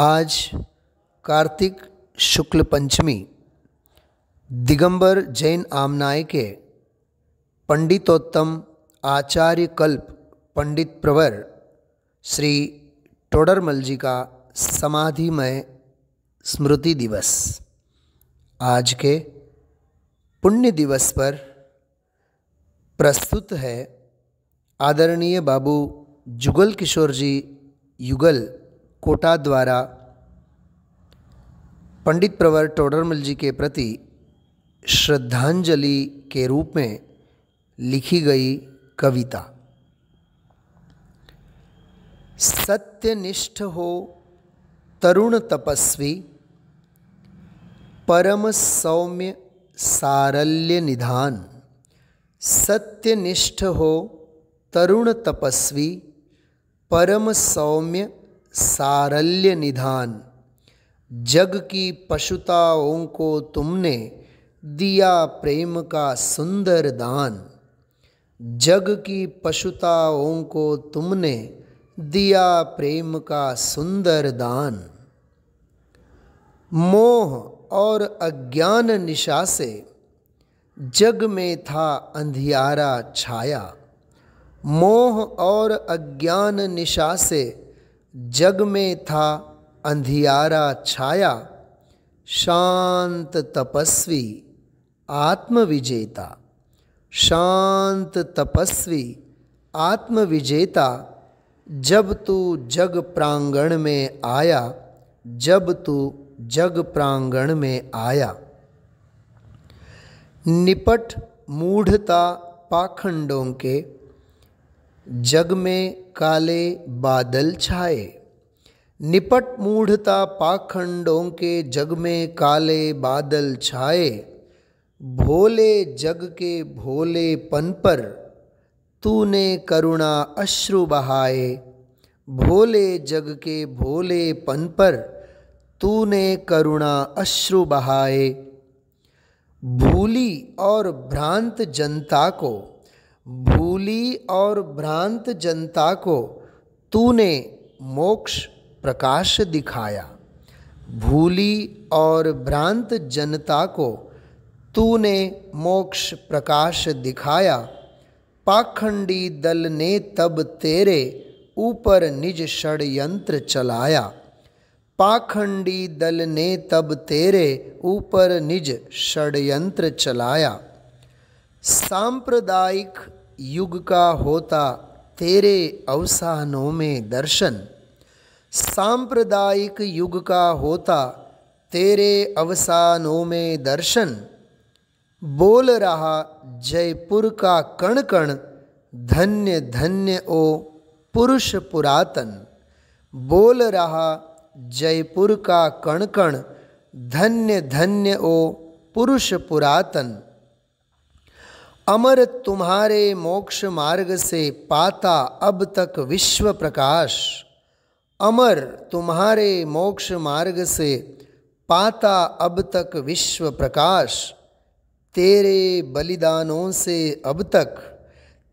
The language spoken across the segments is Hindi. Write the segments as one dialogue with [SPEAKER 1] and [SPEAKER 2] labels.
[SPEAKER 1] आज कार्तिक शुक्ल पंचमी दिगंबर जैन आमनाय के पंडितोत्तम आचार्य कल्प पंडित प्रवर श्री टोडरमल जी का समाधिमय स्मृति दिवस आज के पुण्य दिवस पर प्रस्तुत है आदरणीय बाबू जुगल किशोर जी युगल कोटा द्वारा पंडित प्रवर टोडरमल जी के प्रति श्रद्धांजलि के रूप में लिखी गई कविता सत्यनिष्ठ हो तरुण तपस्वी परम सौम्य सारल्य निधान सत्यनिष्ठ हो तरुण तपस्वी परम सौम्य सारल्य निधान जग की पशुताओं को तुमने दिया प्रेम का सुंदर दान जग की पशुताओं को तुमने दिया प्रेम का सुंदर दान मोह और अज्ञान निशा से जग में था अंधियारा छाया मोह और अज्ञान निशा से जग में था अंधियारा छाया शांत तपस्वी आत्मविजेता शांत तपस्वी आत्मविजेता जब तू जग प्रांगण में आया जब तू जग प्रांगण में आया निपट मूढ़ता पाखंडों के जग में काले बादल छाए निपट मूढ़ता पाखंडों के जग में काले बादल छाए भोले जग के भोले पन पर तूने करुणा अश्रु बहाए भोले जग के भोले पन पर तूने करुणा अश्रु बहाए भूली और भ्रांत जनता को भूली और भ्रांत जनता को तूने मोक्ष प्रकाश दिखाया भूली और भ्रांत जनता को तूने मोक्ष प्रकाश दिखाया पाखंडी दल ने तब तेरे ऊपर निज षडयंत्र चलाया पाखंडी दल ने तब तेरे ऊपर निज षडयंत्र चलाया सांप्रदायिक युग का होता तेरे अवसानों में दर्शन सांप्रदायिक युग का होता तेरे अवसानों में दर्शन बोल रहा जयपुर का कण कण धन्य धन्य ओ पुरुष पुरातन बोल रहा जयपुर का कण कण धन्य धन्य ओ पुरुष पुरातन अमर तुम्हारे मोक्ष मार्ग से पाता अब तक विश्व प्रकाश अमर तुम्हारे मोक्ष मार्ग से पाता अब तक विश्व प्रकाश तेरे बलिदानों से अब तक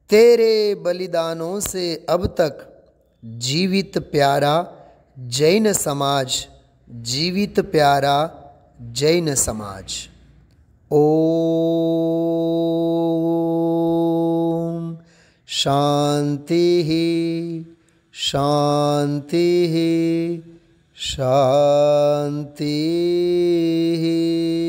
[SPEAKER 1] तेरे बलिदानों से अब तक जीवित प्यारा जैन समाज जीवित प्यारा जैन समाज ओम शांति ही शांति ही शांति ही